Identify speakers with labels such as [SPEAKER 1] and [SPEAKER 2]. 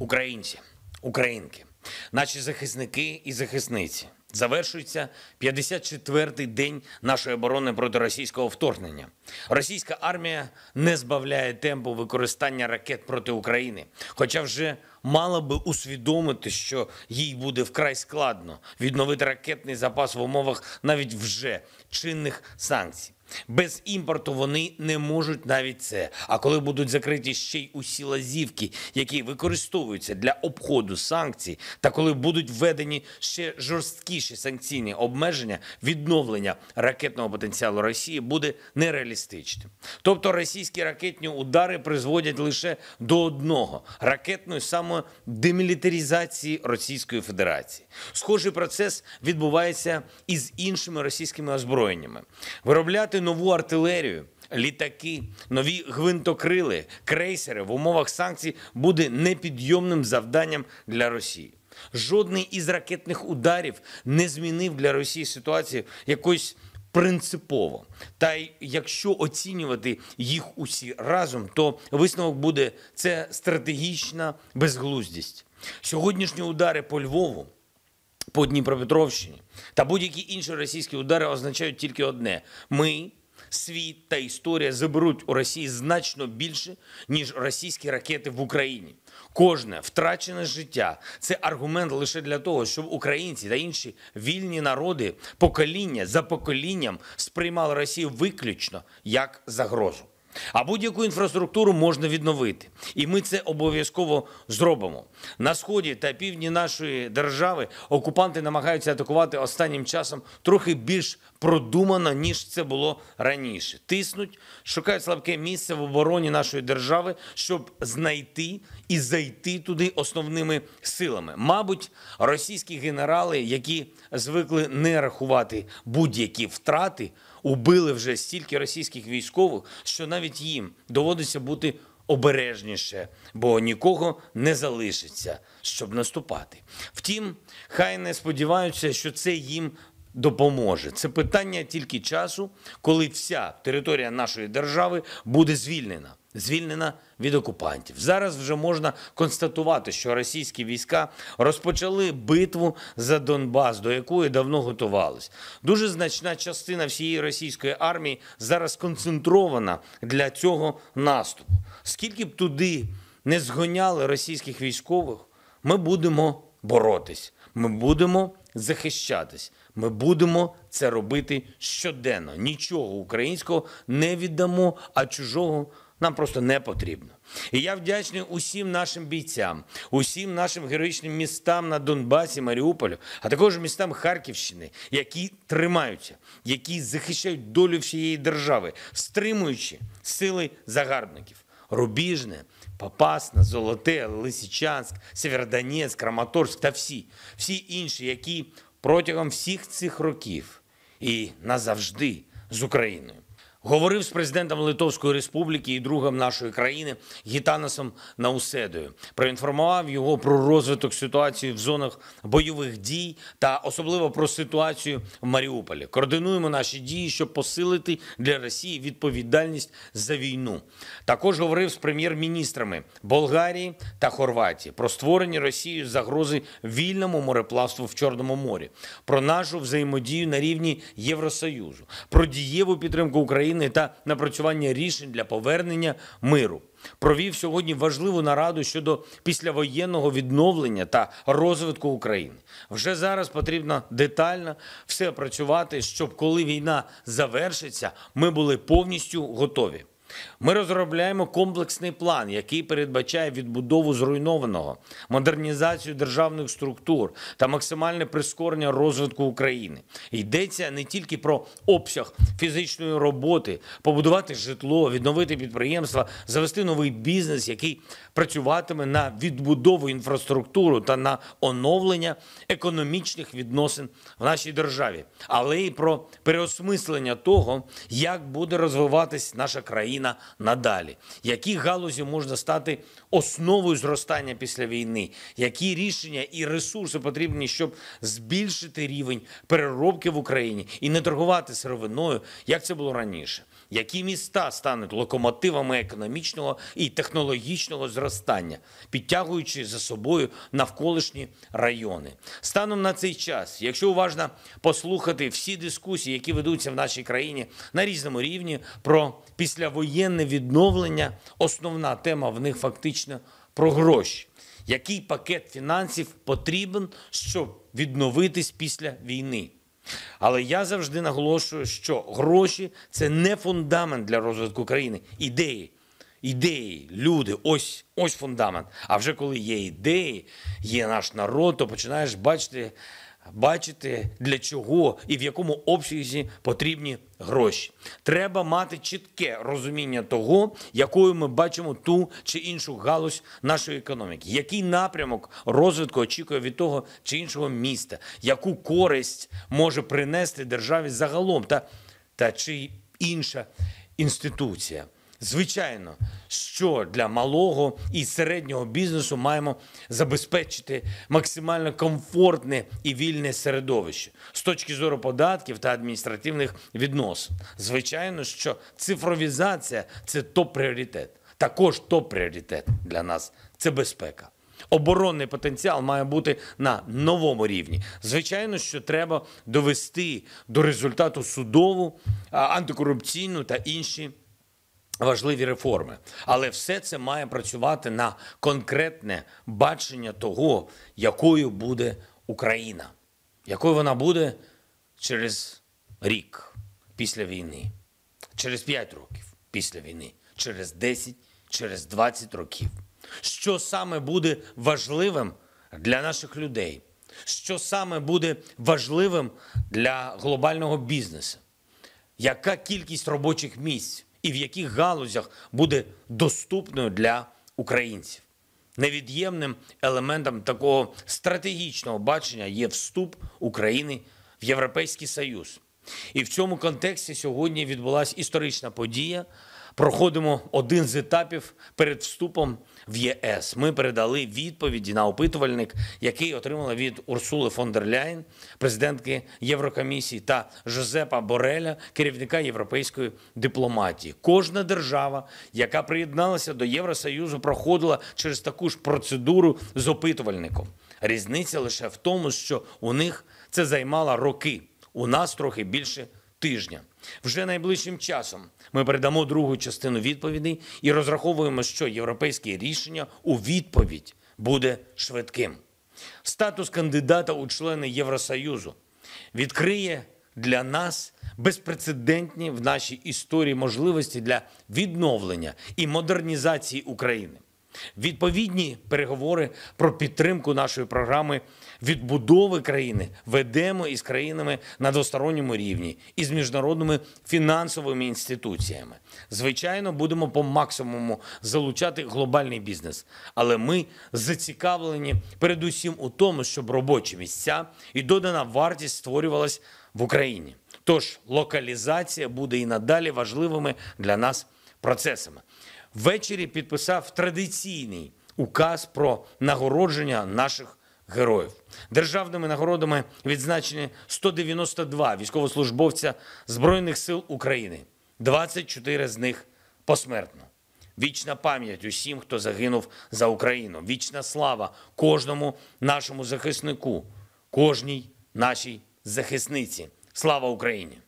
[SPEAKER 1] Українці, українки, наші захисники і захисниці. Завершується 54-й день нашої оборони проти російського вторгнення. Російська армія не збавляє темпу використання ракет проти України, хоча вже мала би усвідомити, що їй буде вкрай складно відновити ракетний запас в умовах навіть вже чинних санкцій. Без імпорту вони не можуть навіть це. А коли будуть закриті ще й усі лазівки, які використовуються для обходу санкцій, та коли будуть введені ще жорсткіші санкційні обмеження, відновлення ракетного потенціалу Росії буде нереалістичним. Тобто російські ракетні удари призводять лише до одного ракетної самодемілітаризації Російської Федерації. Схожий процес відбувається і з іншими російськими озброєннями. Виробляти будувати нову артилерію, літаки, нові гвинтокрили, крейсери в умовах санкцій буде непідйомним завданням для Росії. Жодний із ракетних ударів не змінив для Росії ситуацію якось принципово. Та й якщо оцінювати їх усі разом, то висновок буде це стратегічна безглуздість. Сьогоднішні удари по Львову по Дніпропетровщині та будь-які інші російські удари означають тільки одне: ми, світ та історія заберуть у Росії значно більше, ніж російські ракети в Україні. Кожне втрачене життя це аргумент лише для того, щоб українці та інші вільні народи покоління за поколінням сприймали Росію виключно як загрозу. А будь-яку інфраструктуру можна відновити, і ми це обов'язково зробимо на сході та півдні нашої держави. Окупанти намагаються атакувати останнім часом трохи більш продумано ніж це було раніше. Тиснуть, шукають слабке місце в обороні нашої держави, щоб знайти і зайти туди основними силами. Мабуть, російські генерали, які звикли не рахувати будь-які втрати убили вже стільки російських військових, що навіть їм доводиться бути обережніше, бо нікого не залишиться, щоб наступати. Втім, хай не сподіваються, що це їм. Допоможе це питання тільки часу, коли вся територія нашої держави буде звільнена звільнена від окупантів. Зараз вже можна констатувати, що російські війська розпочали битву за Донбас, до якої давно готувались. Дуже значна частина всієї російської армії зараз концентрована для цього наступу. Скільки б туди не згоняли російських військових, ми будемо боротись, ми будемо захищатись. Ми будемо це робити щоденно. Нічого українського не віддамо, а чужого нам просто не потрібно. І я вдячний усім нашим бійцям, усім нашим героїчним містам на Донбасі, Маріуполю, а також містам Харківщини, які тримаються, які захищають долю всієї держави, стримуючи сили загарбників. Рубіжне, Попасна, Золоте, Лисичанськ, Сєвєродонецьк, Краматорськ та всі, всі інші, які протягом всіх цих років і назавжди з Україною. Говорив з президентом Литовської Республіки і другом нашої країни Гітанасом Науседою. Проінформував його про розвиток ситуації в зонах бойових дій та особливо про ситуацію в Маріуполі. Координуємо наші дії, щоб посилити для Росії відповідальність за війну. Також говорив з прем'єр-міністрами Болгарії та Хорватії про створення Росією загрози вільному мореплавству в Чорному морі, про нашу взаємодію на рівні Євросоюзу, про дієву підтримку України. України та напрацювання рішень для повернення миру. Провів сьогодні важливу нараду щодо післявоєнного відновлення та розвитку України. Вже зараз потрібно детально все працювати, щоб коли війна завершиться, ми були повністю готові. Ми розробляємо комплексний план, який передбачає відбудову зруйнованого, модернізацію державних структур та максимальне прискорення розвитку України. Йдеться не тільки про обсяг фізичної роботи, побудувати житло, відновити підприємства, завести новий бізнес, який працюватиме на відбудову інфраструктури та на оновлення економічних відносин в нашій державі, але й про переосмислення того, як буде розвиватись наша країна актуальна надалі, які галузі можна стати основою зростання після війни, які рішення і ресурси потрібні, щоб збільшити рівень переробки в Україні і не торгувати сировиною, як це було раніше. Які міста стануть локомотивами економічного і технологічного зростання, підтягуючи за собою навколишні райони? Станом на цей час, якщо уважно послухати всі дискусії, які ведуться в нашій країні на різному рівні, про післявоєнні воєнне відновлення основна тема в них фактично про гроші. Який пакет фінансів потрібен, щоб відновитись після війни? Але я завжди наголошую, що гроші це не фундамент для розвитку країни. Ідеї, ідеї, люди, ось ось фундамент. А вже коли є ідеї, є наш народ, то починаєш бачити бачити, для чого і в якому обсязі потрібні гроші. Треба мати чітке розуміння того, якою ми бачимо ту чи іншу галузь нашої економіки, який напрямок розвитку очікує від того чи іншого міста, яку користь може принести державі загалом, та, та чи інша інституція. Звичайно, що для малого і середнього бізнесу маємо забезпечити максимально комфортне і вільне середовище з точки зору податків та адміністративних відносин. Звичайно, що цифровізація це топ-пріоритет. Також топ-пріоритет для нас це безпека. Оборонний потенціал має бути на новому рівні. Звичайно, що треба довести до результату судову, антикорупційну та інші важливі реформи. Але все це має працювати на конкретне бачення того, якою буде Україна, якою вона буде через рік після війни, через 5 років після війни, через 10, через 20 років. Що саме буде важливим для наших людей? Що саме буде важливим для глобального бізнесу? Яка кількість робочих місць? і в яких галузях буде доступною для українців. Невід'ємним елементом такого стратегічного бачення є вступ України в Європейський Союз. І в цьому контексті сьогодні відбулася історична подія проходимо один з етапів перед вступом в ЄС. Ми передали відповіді на опитувальник, який отримала від Урсули фон дер Ляйн, президентки Єврокомісії та Жозепа Бореля, керівника європейської дипломатії. Кожна держава, яка приєдналася до Євросоюзу, проходила через таку ж процедуру з опитувальником. Різниця лише в тому, що у них це займало роки. У нас трохи більше тижня. Вже найближчим часом ми передамо другу частину відповідей і розраховуємо, що європейське рішення у відповідь буде швидким. Статус кандидата у члени Євросоюзу відкриє для нас безпрецедентні в нашій історії можливості для відновлення і модернізації України. Відповідні переговори про підтримку нашої програми відбудови країни ведемо із країнами на двосторонньому рівні і з міжнародними фінансовими інституціями. Звичайно, будемо по максимуму залучати глобальний бізнес, але ми зацікавлені передусім у тому, щоб робочі місця і додана вартість створювалась в Україні. Тож локалізація буде і надалі важливими для нас процесами ввечері підписав традиційний указ про нагородження наших героїв. Державними нагородами відзначені 192 військовослужбовця Збройних сил України, 24 з них посмертно. Вічна пам'ять усім, хто загинув за Україну. Вічна слава кожному нашому захиснику, кожній нашій захисниці. Слава Україні!